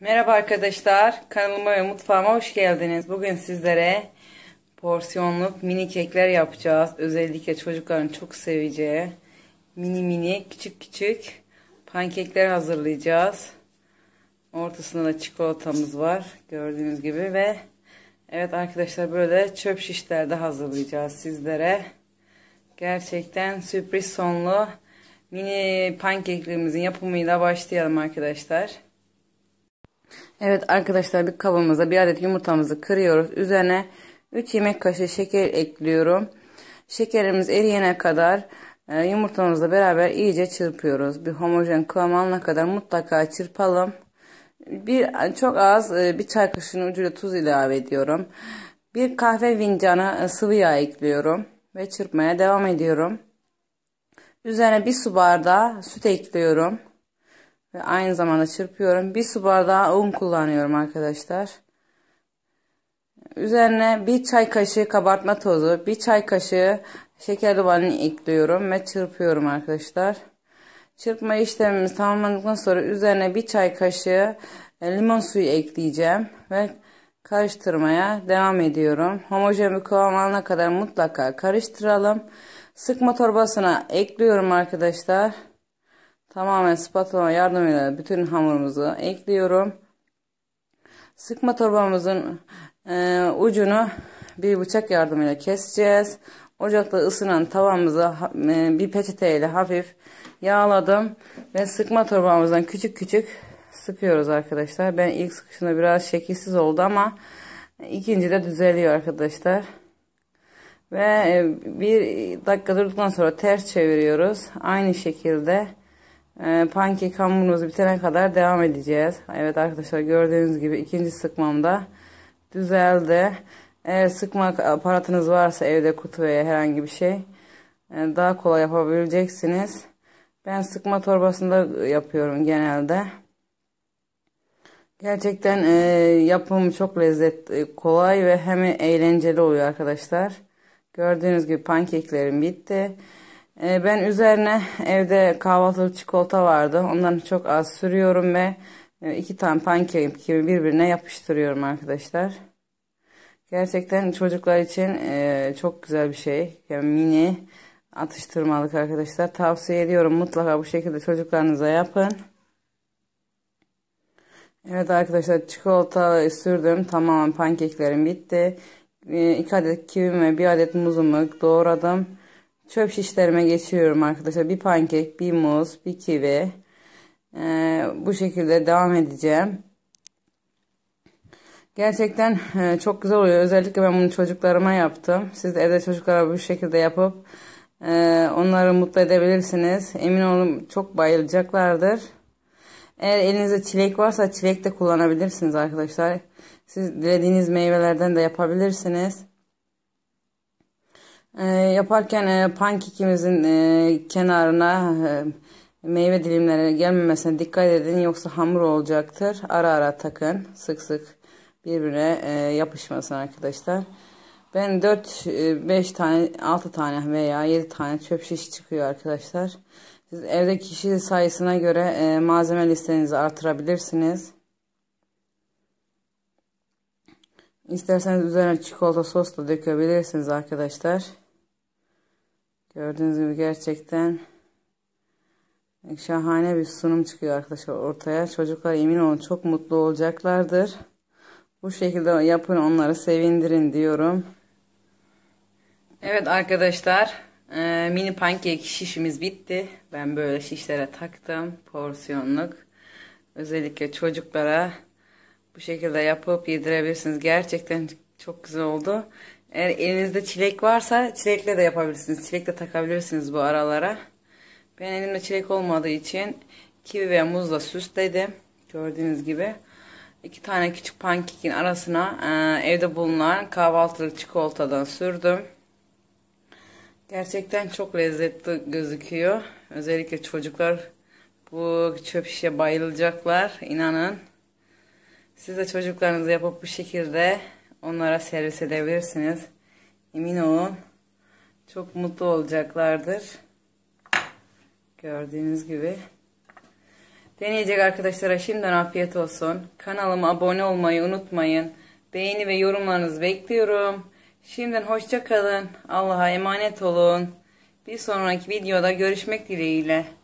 Merhaba arkadaşlar. Kanalıma ve mutfağıma hoş geldiniz. Bugün sizlere porsiyonluk mini kekler yapacağız. Özellikle çocukların çok seveceği mini mini küçük küçük pankekler hazırlayacağız. Ortasında da çikolatamız var. Gördüğünüz gibi ve evet arkadaşlar böyle çöp şişlerde hazırlayacağız sizlere. Gerçekten sürpriz sonlu mini pankeklerimizin yapımıyla başlayalım arkadaşlar. Evet arkadaşlar bir kabımıza bir adet yumurtamızı kırıyoruz. Üzerine 3 yemek kaşığı şeker ekliyorum. Şekerimiz eriyene kadar e, yumurtamızla beraber iyice çırpıyoruz. Bir homojen kıvam alana kadar mutlaka çırpalım. Bir çok az e, bir çay kaşığının ucuyla tuz ilave ediyorum. Bir kahve fincanı e, sıvı yağ ekliyorum ve çırpmaya devam ediyorum. Üzerine bir su bardağı süt ekliyorum. Ve aynı zamanda çırpıyorum. Bir su bardağı un kullanıyorum arkadaşlar. Üzerine bir çay kaşığı kabartma tozu, bir çay kaşığı şekerli vanilya ekliyorum ve çırpıyorum arkadaşlar. Çırpma işlemimiz tamamlandıktan sonra üzerine bir çay kaşığı limon suyu ekleyeceğim ve karıştırmaya devam ediyorum. Homojen bir kıvam alana kadar mutlaka karıştıralım. Sıkma torbasına ekliyorum arkadaşlar. Tamamen spatula yardımıyla bütün hamurumuzu ekliyorum. Sıkma torbamızın e, ucunu bir bıçak yardımıyla keseceğiz. Ocakta ısınan tavamızı e, bir peçeteyle hafif yağladım. Ve sıkma torbamızdan küçük küçük sıkıyoruz arkadaşlar. Ben ilk sıkışında biraz şekilsiz oldu ama ikinci de düzeliyor arkadaşlar. Ve e, bir dakika durduktan sonra ters çeviriyoruz. Aynı şekilde e, pankek hamurumuz bitene kadar devam edeceğiz. Evet arkadaşlar gördüğünüz gibi ikinci sıkmamda düzeldi. Eğer sıkmak aparatınız varsa evde kutu veya herhangi bir şey e, daha kolay yapabileceksiniz. Ben sıkma torbasında yapıyorum genelde. Gerçekten e, yapımı çok lezzetli, e, kolay ve hem eğlenceli oluyor arkadaşlar. Gördüğünüz gibi pankeklerim bitti. Ee, ben üzerine evde kahvaltılık çikolata vardı. Ondan çok az sürüyorum ve e, iki tane pankek gibi birbirine yapıştırıyorum arkadaşlar. Gerçekten çocuklar için e, çok güzel bir şey. Yani mini atıştırmalık arkadaşlar. Tavsiye ediyorum mutlaka bu şekilde çocuklarınıza yapın. Evet arkadaşlar çikolata sürdüm. Tamamen pankeklerim bitti. 2 e, adet kivim ve 1 adet muzumu doğradım. Çöp şişlerime geçiyorum arkadaşlar. Bir pankek, bir muz, bir kivi. Ee, bu şekilde devam edeceğim. Gerçekten e, çok güzel oluyor. Özellikle ben bunu çocuklarıma yaptım. Siz de evde çocuklara bu şekilde yapıp e, onları mutlu edebilirsiniz. Emin olun çok bayılacaklardır. Eğer elinizde çilek varsa çilek de kullanabilirsiniz arkadaşlar. Siz dilediğiniz meyvelerden de yapabilirsiniz. Ee, yaparken e, pankekimizin e, kenarına e, meyve dilimleri gelmemesine dikkat edin yoksa hamur olacaktır. Ara ara takın sık sık birbirine e, yapışmasın arkadaşlar. Ben 4 5 e, tane 6 tane veya 7 tane çöp şiş çıkıyor arkadaşlar. Siz evde kişi sayısına göre e, malzeme listenizi artırabilirsiniz. İsterseniz üzerine çikolata sos dökebilirsiniz arkadaşlar. Gördüğünüz gibi gerçekten şahane bir sunum çıkıyor arkadaşlar ortaya. Çocuklar emin olun çok mutlu olacaklardır. Bu şekilde yapın onları sevindirin diyorum. Evet arkadaşlar e, mini pancake şişimiz bitti. Ben böyle şişlere taktım porsiyonluk. Özellikle çocuklara bu şekilde yapıp yedirebilirsiniz. Gerçekten çok güzel oldu. Eğer elinizde çilek varsa çilekle de yapabilirsiniz. Çilekle takabilirsiniz bu aralara. Ben elimde çilek olmadığı için kivi ve muzla süsledim. Gördüğünüz gibi. iki tane küçük pankekin arasına e, evde bulunan kahvaltılık çikolatadan sürdüm. Gerçekten çok lezzetli gözüküyor. Özellikle çocuklar bu çöp işe bayılacaklar. inanın. Siz de çocuklarınızı yapıp bu şekilde onlara servis edebilirsiniz. Emin olun çok mutlu olacaklardır. Gördüğünüz gibi. Deneyecek arkadaşlara şimdiden afiyet olsun. Kanalıma abone olmayı unutmayın. Beğeni ve yorumlarınızı bekliyorum. Şimdiden hoşçakalın. Allah'a emanet olun. Bir sonraki videoda görüşmek dileğiyle.